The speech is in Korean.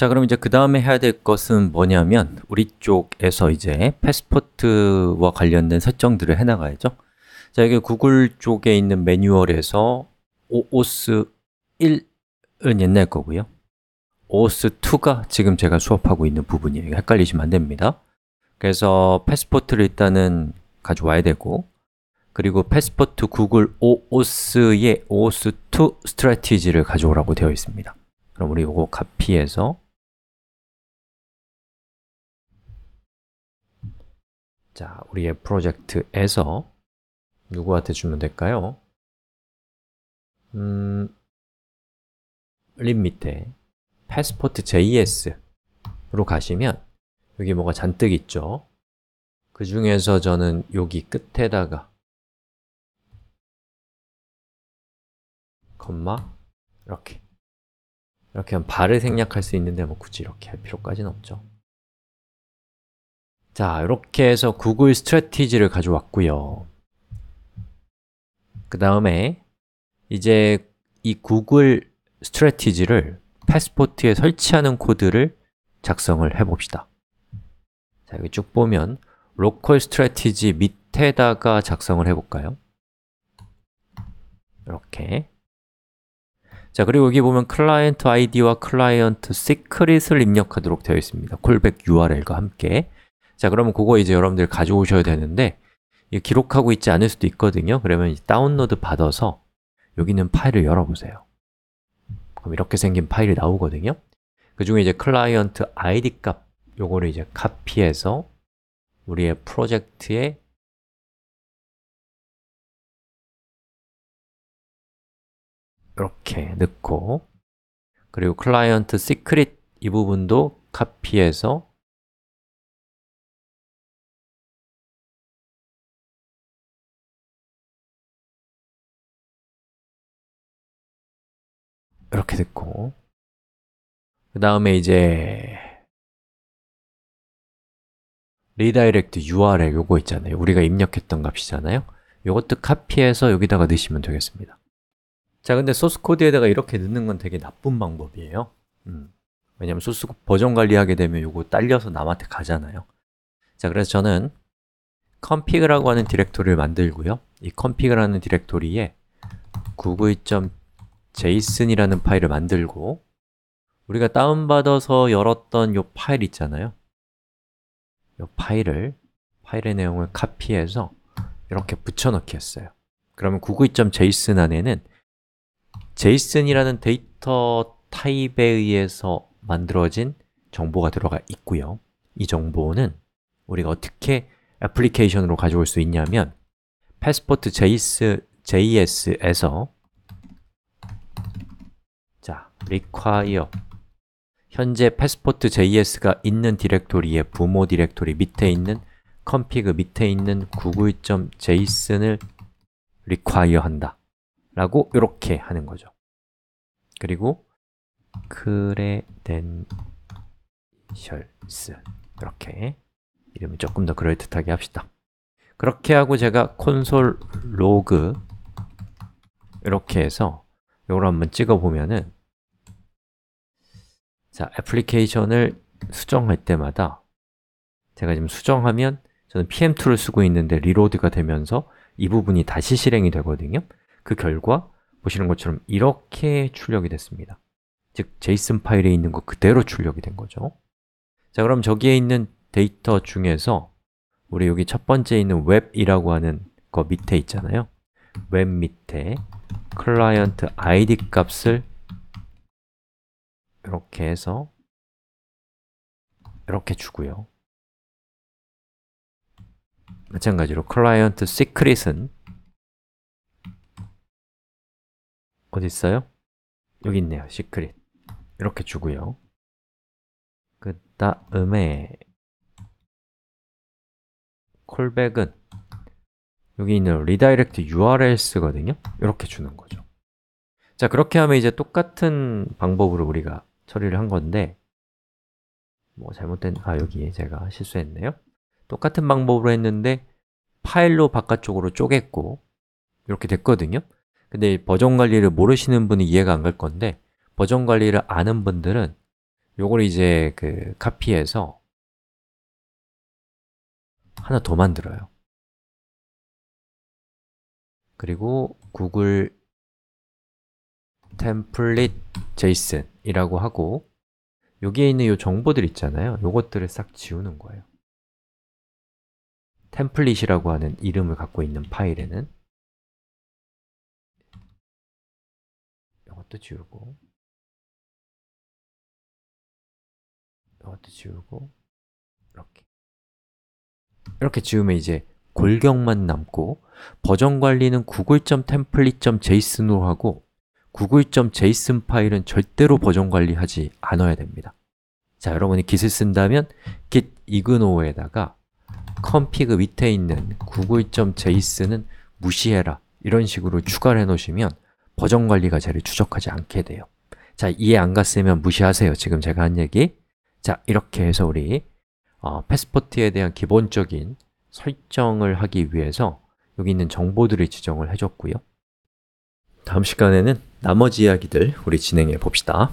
자, 그럼 이제 그 다음에 해야 될 것은 뭐냐면 우리 쪽에서 이제 패스포트와 관련된 설정들을 해나가야죠. 자, 이게 구글 쪽에 있는 매뉴얼에서 OOS 1은 옛날 거고요. OOS 2가 지금 제가 수업하고 있는 부분이에요. 헷갈리시면 안 됩니다. 그래서 패스포트를 일단은 가져와야 되고 그리고 패스포트 구글 OOS의 OOS2 스트래티지를 가져오라고 되어 있습니다. 그럼 우리 이거 카피해서 자, 우리의 프로젝트에서 누구한테 주면 될까요? 음, 림 밑에 passport JS로 가시면 여기 뭐가 잔뜩 있죠? 그 중에서 저는 여기 끝에다가 컴마 이렇게 이렇게 하면 발을 생략할 수 있는데 뭐 굳이 이렇게 할 필요까지는 없죠 자, 이렇게 해서 구글 스트레티지를 가져왔고요. 그 다음에 이제 이 구글 스트레티지를 패스포트에 설치하는 코드를 작성을 해봅시다. 자, 여기 쭉 보면 로컬 스트레티지 밑에다가 작성을 해볼까요? 이렇게 자, 그리고 여기 보면 클라이언트 아이디와 클라이언트 시크릿을 입력하도록 되어 있습니다. 콜백 URL과 함께 자, 그러면 그거 이제 여러분들 가져오셔야 되는데 기록하고 있지 않을 수도 있거든요. 그러면 다운로드 받아서 여기 는 파일을 열어보세요. 그럼 이렇게 생긴 파일이 나오거든요. 그 중에 이제 클라이언트 아이디 값 요거를 이제 카피해서 우리의 프로젝트에 이렇게 넣고 그리고 클라이언트 시크릿 이 부분도 카피해서 이렇게 됐고그 다음에 이제 리다이렉트 URL 요거 있잖아요 우리가 입력했던 값이잖아요 요것도 카피해서 여기다가 넣으시면 되겠습니다 자 근데 소스코드에다가 이렇게 넣는 건 되게 나쁜 방법이에요 음. 왜냐면 소스 버전 관리하게 되면 요거 딸려서 남한테 가잖아요 자 그래서 저는 config라고 하는 디렉토리를 만들고요 이 config라는 디렉토리에 구구이 점 JSON이라는 파일을 만들고 우리가 다운받아서 열었던 이 파일 있잖아요 이 파일을, 파일의 내용을 카피해서 이렇게 붙여넣기 했어요 그러면 99.json 안에는 JSON이라는 데이터 타입에 의해서 만들어진 정보가 들어가 있고요 이 정보는 우리가 어떻게 애플리케이션으로 가져올 수 있냐면 passport.js에서 require 현재 패스포트 JS가 있는 디렉토리의 부모 디렉토리 밑에 있는 컴피그 밑에 있는 992.json을 require 한다 라고 이렇게 하는 거죠 그리고 credentials 이렇게 이름을 조금 더 그럴듯하게 합시다 그렇게 하고 제가 콘솔 로그 이렇게 해서 이걸 한번 찍어보면은 자, 애플리케이션을 수정할 때마다 제가 지금 수정하면 저는 PM2를 쓰고 있는데 리로드가 되면서 이 부분이 다시 실행이 되거든요 그 결과 보시는 것처럼 이렇게 출력이 됐습니다 즉, JSON 파일에 있는 거 그대로 출력이 된 거죠 자, 그럼 저기에 있는 데이터 중에서 우리 여기 첫 번째 있는 웹이라고 하는 거 밑에 있잖아요 웹 밑에 클라이언트 id 값을 이렇게 해서 이렇게 주고요. 마찬가지로 클라이언트 시크릿은 어디 있어요? 여기 있네요. 시크릿. 이렇게 주고요. 그 다음에 콜백은 여기 있는 리다이렉트 URLs거든요. 이렇게 주는 거죠. 자, 그렇게 하면 이제 똑같은 방법으로 우리가 처리를 한 건데 뭐 잘못된, 아 여기에 제가 실수했네요 똑같은 방법으로 했는데 파일로 바깥쪽으로 쪼갰고 이렇게 됐거든요 근데 버전 관리를 모르시는 분은 이해가 안 갈 건데 버전 관리를 아는 분들은 요걸 이제 그 카피해서 하나 더 만들어요 그리고 구글 template json이라고 하고 여기에 있는 이 정보들 있잖아요. 이것들을싹 지우는 거예요. 템플릿이라고 하는 이름을 갖고 있는 파일에는 이것도 지우고 이것도 지우고 이렇게 이렇게 지우면 이제 골격만 남고 버전 관리는 구글.template.json으로 하고 구글.json 파일은 절대로 버전 관리하지 않아야 됩니다 자, 여러분이 git을 쓴다면 git ignoe에다가 config 밑에 있는 구글.json은 무시해라 이런 식으로 추가를 해놓으시면 버전 관리가 자를 추적하지 않게 돼요 자, 이해 안 갔으면 무시하세요 지금 제가 한 얘기 자, 이렇게 해서 우리 어, 패스포트에 대한 기본적인 설정을 하기 위해서 여기 있는 정보들을 지정을 해줬고요 다음 시간에는 나머지 이야기들 우리 진행해 봅시다.